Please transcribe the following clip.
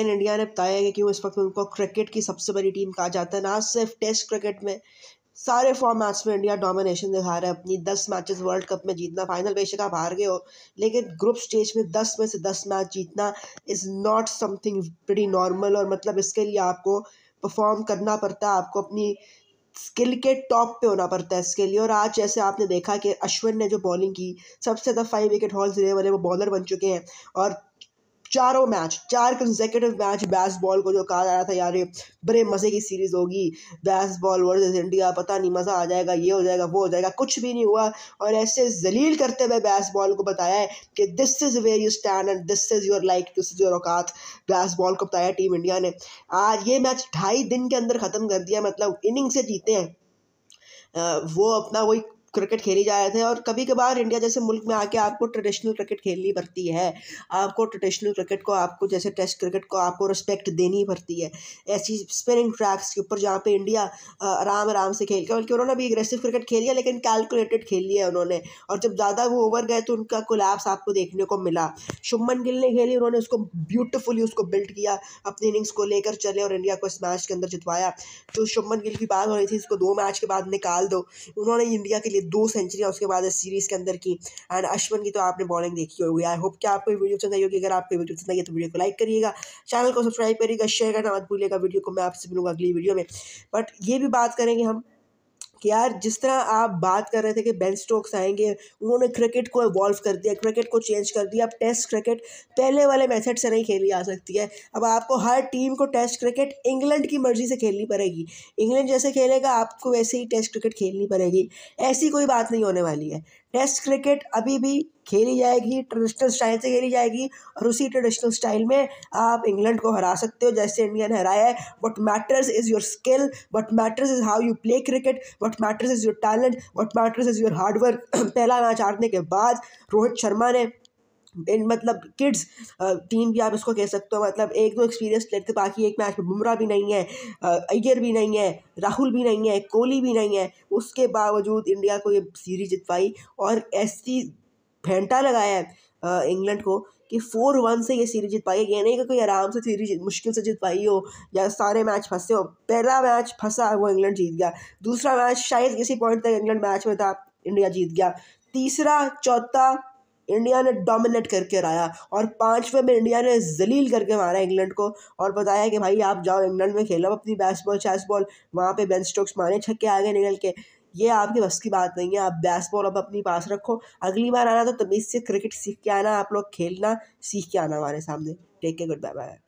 in India ने बताया है कि वो इस वक्त उनको क्रिकेट की सबसे बड़ी टीम कहा जाता है ना सिर्फ टेस्ट क्रिकेट में सारे फॉर्मेट्स में इंडिया डोमिनेशन दिखा रहा है अपनी दस मैचेस वर्ल्ड कप में जीतना फाइनल बेशक आप हार गए हो लेकिन ग्रुप स्टेज में दस में से दस मैच जीतना is not something very normal और मतलब इसके लिए आपको परफॉर्म करना पड़ता है आपको अपनी स्किल के टॉप पे होना पड़ता है इसके लिए और आज जैसे आपने देखा कि अश्विन ने जो बॉलिंग की सबसे ज़्यादा फाइव विकेट हॉल्स लेने वाले वो बॉलर बन चुके हैं और चारों मैच चार कंजेकेटिव मैच बेसबॉल को जो कहा जा रहा था यार बड़े मज़े की सीरीज़ होगी बेसबॉल वर्सेस इंडिया पता नहीं मज़ा आ जाएगा ये हो जाएगा वो हो जाएगा कुछ भी नहीं हुआ और ऐसे जलील करते हुए बॉल को बताया है कि this is where you stand and this is your like this is your औकात बेसबॉल को बताया टीम इंडिया ने आज ये मैच ढाई दिन के अंदर ख़त्म कर दिया मतलब इनिंग से जीते हैं वो अपना वही क्रिकेट खेली जा रहे थे और कभी कभार इंडिया जैसे मुल्क में आके आपको ट्रेडिशनल क्रिकेट खेलनी पड़ती है आपको ट्रेडिशनल क्रिकेट को आपको जैसे टेस्ट क्रिकेट को आपको रिस्पेक्ट देनी पड़ती है ऐसी स्पिनिंग ट्रैक्स के ऊपर जहाँ पे इंडिया आराम आराम से खेल के बल्कि उन्होंने भी एग्रेसिव क्रिकेट खेली है लेकिन कैलकुलेटेड खेली है उन्होंने और जब ज़्यादा वो ओवर गए तो उनका कोलैप्स आपको देखने को मिला शुभमन गिल ने खेली उन्होंने उसको ब्यूटिफुली उसको बिल्ड किया अपनी इनिंग्स को लेकर चले और इंडिया को इस मैच के अंदर जितवाया तो शुभमन गिल की बात हो रही थी इसको दो मैच के बाद निकाल दो उन्होंने इंडिया के लिए दो सेंचुरियाँ उसके बाद इस सीरीज़ के अंदर की एंड अश्वन की तो आपने बॉलिंग देखी होगी आई होप कि आपको वीडियो पसंद आई होगी अगर आपको वीडियो पसंद आई तो वीडियो को लाइक करिएगा चैनल को सब्सक्राइब करिएगा शेयर करना मत भूलिएगा वीडियो को मैं आपसे मिलूँगा अगली वीडियो में बट ये भी बात करेंगे हम यार जिस तरह आप बात कर रहे थे कि बेन स्टोक्स आएंगे उन्होंने क्रिकेट को इवॉल्व कर दिया क्रिकेट को चेंज कर दिया अब टेस्ट क्रिकेट पहले वाले मेथड से नहीं खेली जा सकती है अब आपको हर टीम को टेस्ट क्रिकेट इंग्लैंड की मर्ज़ी से खेलनी पड़ेगी इंग्लैंड जैसे खेलेगा आपको वैसे ही टेस्ट क्रिकेट खेलनी पड़ेगी ऐसी कोई बात नहीं होने वाली है टेस्ट क्रिकेट अभी भी खेली जाएगी ट्रेडिशनल स्टाइल से खेली जाएगी और उसी ट्रेडिशनल स्टाइल में आप इंग्लैंड को हरा सकते हो जैसे इंडिया ने हराया है what matters is your skill what matters is how you play cricket what matters is your talent what matters is your hard work पहला मैच हारने के बाद रोहित शर्मा ने इन मतलब किड्स टीम भी आप इसको कह सकते हो मतलब एक दो एक्सपीरियंस प्लेयर थे बाकी एक मैच में बुमराह भी नहीं है अय्यर भी नहीं है राहुल भी नहीं है कोहली भी नहीं है उसके बावजूद इंडिया को ये सीरीज जितवाई और ऐसी फेंटा लगाया है इंग्लैंड को कि फोर वन से ये सीरीज जीत पाई है ये नहीं कि कोई आराम से सीरीज मुश्किल से जीत पाई हो या सारे मैच फंसे हो पहला मैच फंसा वो इंग्लैंड जीत गया दूसरा मैच शायद किसी पॉइंट तक इंग्लैंड मैच में था इंडिया जीत गया तीसरा चौथा इंडिया ने डोमिनेट करके हराया और पाँचवें में इंडिया ने जलील करके मारा इंग्लैंड को और बताया कि भाई आप जाओ इंग्लैंड में खेलो अपनी बैस बॉल चैस बॉल वहाँ पे बेन स्टोक्स मारे छक्के आगे निकल के ये आपके बस की बात नहीं है आप बैस बॉल अब अपनी पास रखो अगली बार आना तो तमीज़ से क्रिकेट सीख के आना आप लोग खेलना सीख के आना हमारे सामने टेक के गुड बाय बाय